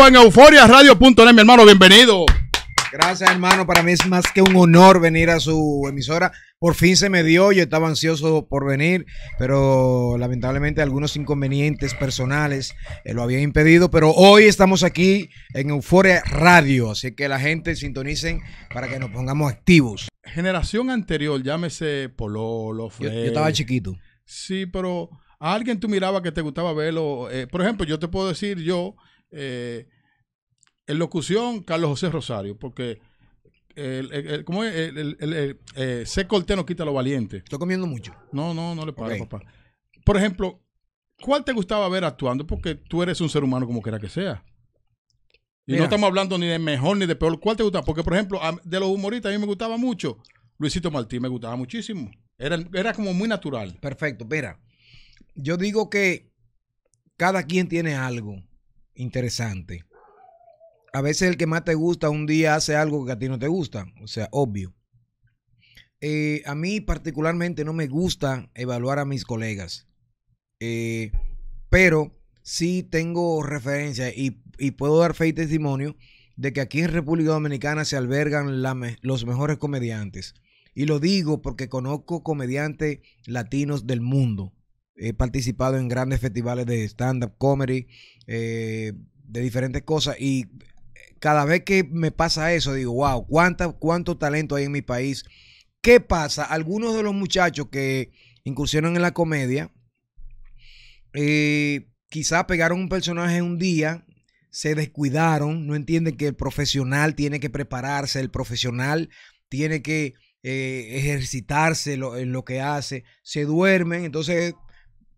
Radio en euforiaradio.net, mi hermano, bienvenido. Gracias, hermano. Para mí es más que un honor venir a su emisora. Por fin se me dio, yo estaba ansioso por venir, pero lamentablemente algunos inconvenientes personales eh, lo habían impedido. Pero hoy estamos aquí en Euforia Radio, así que la gente sintonicen para que nos pongamos activos. Generación anterior, llámese Pololo, lo Yo, yo estaba chiquito. Sí, pero a alguien tú miraba que te gustaba verlo. Eh, por ejemplo, yo te puedo decir, yo. Eh, en locución, Carlos José Rosario, porque el, el, eh, seco el no quita lo valiente. Estoy comiendo mucho. No, no, no le para, papá. Por ejemplo, ¿cuál te gustaba ver actuando? Porque tú eres un ser humano como quiera que sea. Y no estamos hablando ni de mejor ni de peor. ¿Cuál te gustaba? Porque, por ejemplo, de los humoristas a mí me gustaba mucho. Luisito Martí me gustaba muchísimo. Era, era como muy natural. Perfecto. Mira, yo digo que cada quien tiene algo interesante a veces el que más te gusta un día hace algo que a ti no te gusta, o sea, obvio. Eh, a mí particularmente no me gusta evaluar a mis colegas, eh, pero sí tengo referencia y, puedo dar fe y testimonio de que aquí en República Dominicana se albergan los mejores comediantes. Y lo digo porque conozco comediantes latinos del mundo. He participado en grandes festivales de stand-up comedy, eh, de diferentes cosas. Y cada vez que me pasa eso, digo, wow, cuánto talento hay en mi país. ¿Qué pasa? Algunos de los muchachos que incursionan en la comedia, eh, quizás pegaron un personaje un día, se descuidaron, no entienden que el profesional tiene que prepararse, el profesional tiene que eh, ejercitarse en lo que hace, se duermen, entonces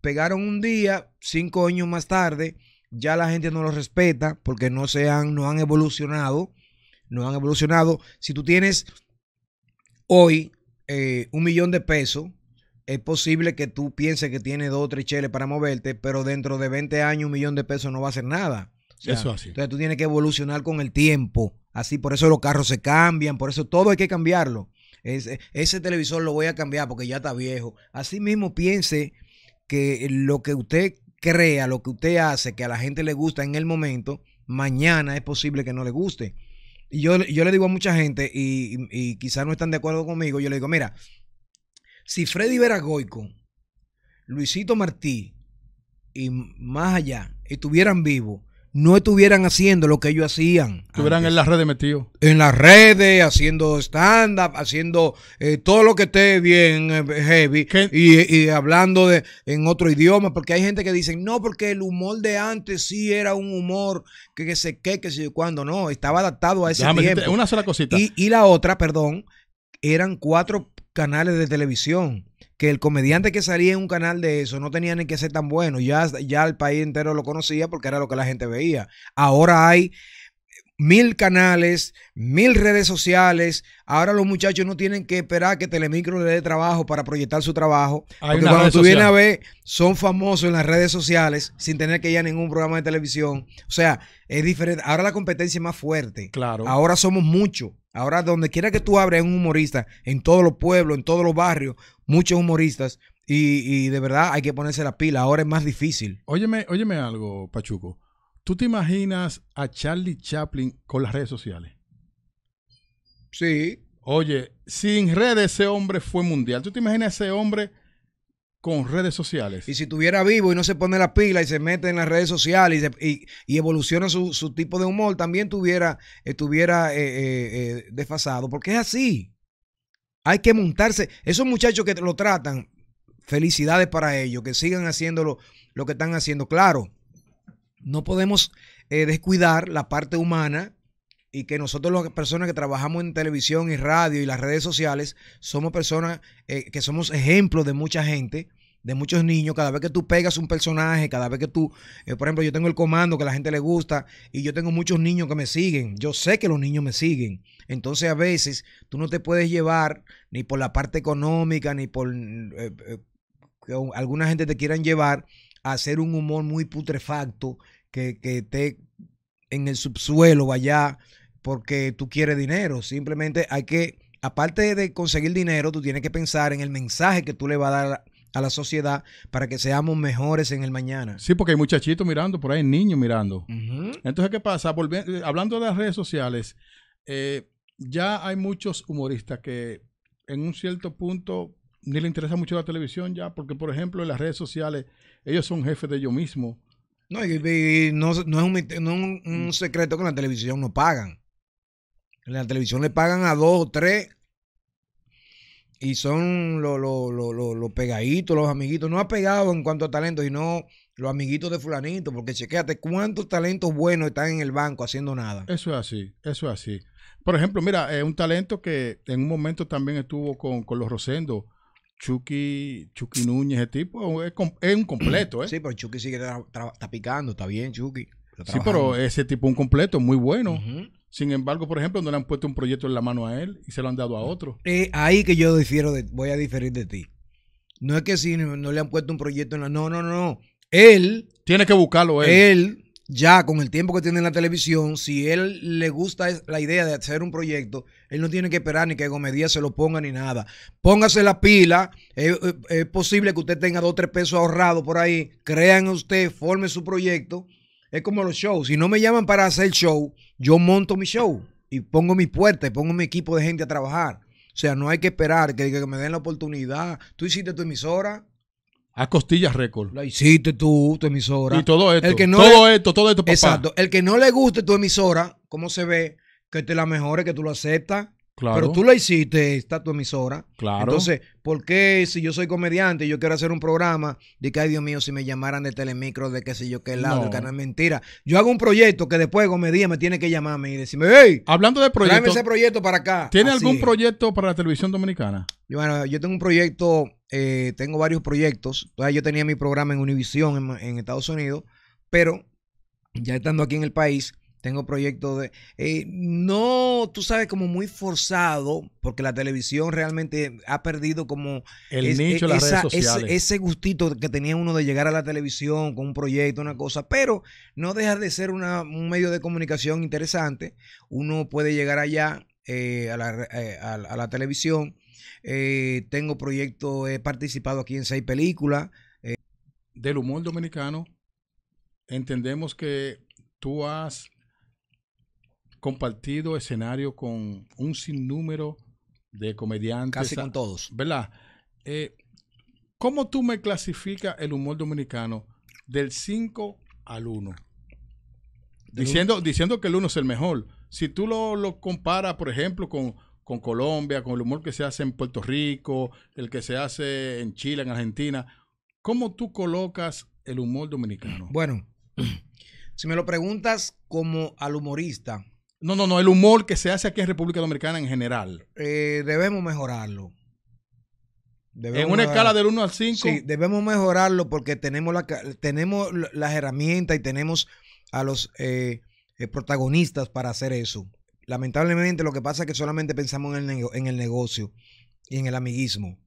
pegaron un día, cinco años más tarde, ya la gente no los respeta porque no, se han, no han evolucionado. No han evolucionado. Si tú tienes hoy eh, un millón de pesos, es posible que tú pienses que tienes dos o tres cheles para moverte, pero dentro de 20 años un millón de pesos no va a ser nada. Eso es eso así. Entonces tú tienes que evolucionar con el tiempo. Así, por eso los carros se cambian, por eso todo hay que cambiarlo. ese televisor lo voy a cambiar porque ya está viejo. Así mismo piense que lo que usted crea lo que usted hace que a la gente le gusta en el momento, mañana es posible que no le guste. Y yo, yo le digo a mucha gente, y, quizás no están de acuerdo conmigo, yo le digo, mira, si Freddy Veragoico, Luisito Martí y más allá estuvieran vivos, no estuvieran haciendo lo que ellos hacían. Estuvieran en las redes metidos. En las redes, haciendo stand-up, haciendo eh, todo lo que esté bien eh, heavy y, y, hablando de, en otro idioma, porque hay gente que dice, no, porque el humor de antes sí era un humor que, que sé qué, que sé cuándo, no, estaba adaptado a ese Déjame, tiempo. Una sola cosita. Y, y la otra, perdón, eran cuatro canales de televisión que el comediante que salía en un canal de eso no tenía ni que ser tan bueno. Ya, ya el país entero lo conocía porque era lo que la gente veía. Ahora hay mil canales, mil redes sociales. Ahora los muchachos no tienen que esperar que Telemicro le dé trabajo para proyectar su trabajo. porque cuando tú vienes a ver, son famosos en las redes sociales sin tener que ir a ningún programa de televisión. O sea, es diferente. Ahora la competencia es más fuerte. Claro. Ahora somos muchos. Ahora, donde quiera que tú abres, un humorista. En todos los pueblos, en todos los barrios, muchos humoristas. Y, y de verdad hay que ponerse la pila. Ahora es más difícil. Óyeme, óyeme algo, Pachuco. ¿Tú te imaginas a Charlie Chaplin con las redes sociales? Sí. Oye, sin redes ese hombre fue mundial. ¿Tú te imaginas a ese hombre con redes sociales? Y si estuviera vivo y no se pone la pila y se mete en las redes sociales y, evoluciona su, tipo de humor, también tuviera, estuviera eh, eh, eh, desfasado. Porque es así. Hay que montarse. Esos muchachos que lo tratan, felicidades para ellos, que sigan haciéndolo lo que están haciendo. Claro, no podemos eh, descuidar la parte humana y que nosotros las personas que trabajamos en televisión y radio y las redes sociales somos personas eh, que somos ejemplos de mucha gente, de muchos niños. Cada vez que tú pegas un personaje, cada vez que tú, eh, por ejemplo, yo tengo el comando que a la gente le gusta y yo tengo muchos niños que me siguen. Yo sé que los niños me siguen. Entonces a veces tú no te puedes llevar ni por la parte económica, ni por... que alguna gente te quieran llevar hacer un humor muy putrefacto que, que esté en el subsuelo allá porque tú quieres dinero. Simplemente hay que, aparte de conseguir dinero, tú tienes que pensar en el mensaje que tú le vas a dar a la sociedad para que seamos mejores en el mañana. Sí, porque hay muchachitos mirando, por ahí hay niños mirando. Entonces, ¿qué pasa? Eh, hablando de las redes sociales, eh, ya hay muchos humoristas que en un cierto punto ni le interesa mucho la televisión ya, porque por ejemplo en las redes sociales ellos son jefes de ellos mismos. No, y, no, es, un, secreto que en la televisión no pagan. En la televisión le pagan a dos o tres y son los pegaditos, los amiguitos. No ha pegado en cuanto a talento, sino los amiguitos de fulanito, porque chequéate cuántos talentos buenos están en el banco haciendo nada. Eso es así, eso es así. Por ejemplo, mira, eh, un talento que en un momento también estuvo con, con los Rosendo, Chucky, Chucky Núñez, ese tipo es, un completo, ¿eh? Sí, pero Chucky sigue está picando, está bien, Chucky. Sí, pero ese tipo un completo, muy bueno. Sin embargo, por ejemplo, no le han puesto un proyecto en la mano a él y se lo han dado a otro. ahí que yo difiero, voy a diferir de ti. No es que si no, le han puesto un proyecto en la... No, no, no. Él... Tiene que buscarlo él. Él ya con el tiempo que tiene en la televisión, si él le gusta la idea de hacer un proyecto, él no tiene que esperar ni que Gómez Díaz se lo ponga ni nada. Póngase la pila, eh, eh, es, posible que usted tenga dos o tres pesos ahorrados por ahí, crean usted, forme su proyecto. Es como los shows, si no me llaman para hacer show, yo monto mi show y pongo mi puerta y pongo mi equipo de gente a trabajar. O sea, no hay que esperar que, que me den la oportunidad. Tú hiciste tu emisora, a Costillas récord. La hiciste tú, tu emisora. Y todo esto. todo esto, todo esto, papá. Exacto. El que no le guste tu emisora, cómo se ve, que te la mejore, que tú lo aceptas. Claro. Pero tú la hiciste, está tu emisora. Claro. Entonces, ¿por qué si yo soy comediante y yo quiero hacer un programa de que, ay Dios mío, si me llamaran de Telemicro, de qué sé yo qué lado, no. el canal mentira? Yo hago un proyecto que después comedia me tiene que llamarme y decirme, hey, hablando de proyectos, Dame ese proyecto para acá. ¿Tiene algún proyecto para la televisión dominicana? bueno, yo tengo un proyecto eh, tengo varios proyectos. todavía yo tenía mi programa en Univision en, Estados Unidos, pero ya estando aquí en el país, tengo proyectos de... Eh, no, tú sabes, como muy forzado, porque la televisión realmente ha perdido como... El nicho, e, las Ese, gustito que tenía uno de llegar a la televisión con un proyecto, una cosa, pero no deja de ser una, un medio de comunicación interesante. Uno puede llegar allá eh, a, la, a la televisión eh, tengo proyectos, he participado aquí en seis películas. Eh. Del humor dominicano, entendemos que tú has compartido escenario con un sinnúmero de comediantes. Casi con todos. ¿Verdad? Eh, ¿Cómo tú me clasifica el humor dominicano del 5 al 1? Diciendo, diciendo que el 1 es el mejor. Si tú lo comparas, por ejemplo, con con Colombia, con el humor que se hace en Puerto Rico, el que se hace en Chile, en Argentina. ¿Cómo tú colocas el humor dominicano? Bueno, si me lo preguntas como al humorista. No, no, no, el humor que se hace aquí en República Dominicana en general. Eh, debemos mejorarlo. en una escala del 1 al 5. Sí, debemos mejorarlo porque tenemos, la, tenemos las herramientas y tenemos a los eh, eh, protagonistas para hacer eso. Lamentablemente lo que pasa es que solamente pensamos en el, negocio y en el amiguismo.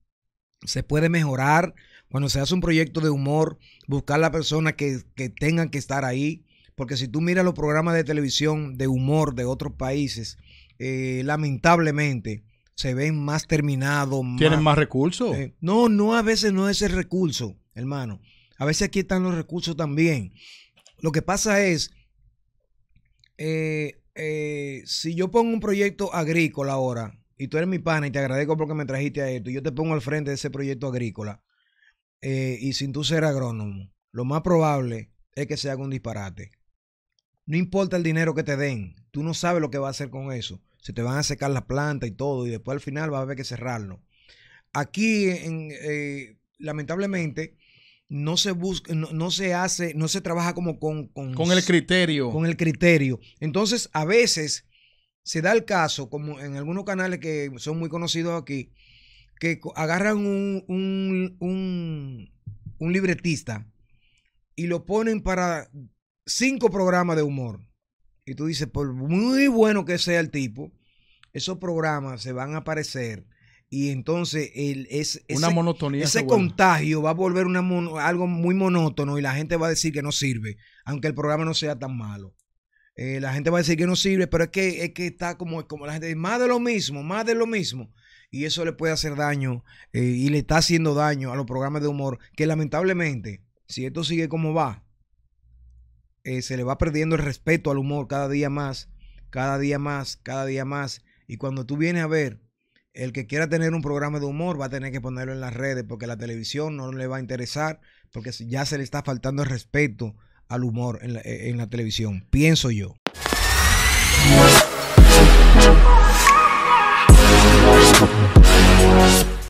Se puede mejorar cuando se hace un proyecto de humor, buscar la persona que, que tengan que estar ahí. Porque si tú miras los programas de televisión de humor de otros países, eh, lamentablemente se ven más terminados. ¿Tienen más, recursos? Eh, no, no, a veces no es el recurso, hermano. A veces aquí están los recursos también. Lo que pasa es, eh, eh, si yo pongo un proyecto agrícola ahora, y tú eres mi pana y te agradezco porque me trajiste a esto, y yo te pongo al frente de ese proyecto agrícola, eh, y sin tú ser agrónomo, lo más probable es que se haga un disparate. No importa el dinero que te den, tú no sabes lo que va a hacer con eso. Se te van a secar las plantas y todo, y después al final va a haber que cerrarlo. Aquí, en, eh, lamentablemente, no se busca, no, se hace, no se trabaja como con, el criterio. Con el criterio. Entonces, a veces se da el caso, como en algunos canales que son muy conocidos aquí, que agarran un, un libretista y lo ponen para cinco programas de humor. Y tú dices, por muy bueno que sea el tipo, esos programas se van a aparecer y entonces el, es, ese, contagio va a volver una algo muy monótono y la gente va a decir que no sirve, aunque el programa no sea tan malo. Eh, la gente va a decir que no sirve, pero es que, es que está como, como la gente más de lo mismo, más de lo mismo. Y eso le puede hacer daño eh, y le está haciendo daño a los programas de humor, que lamentablemente, si esto sigue como va, eh, se le va perdiendo el respeto al humor cada día más, cada día más, cada día más. Y cuando tú vienes a ver el que quiera tener un programa de humor va a tener que ponerlo en las redes porque la televisión no le va a interesar porque ya se le está faltando el respeto al humor en la, e, en la televisión, pienso yo.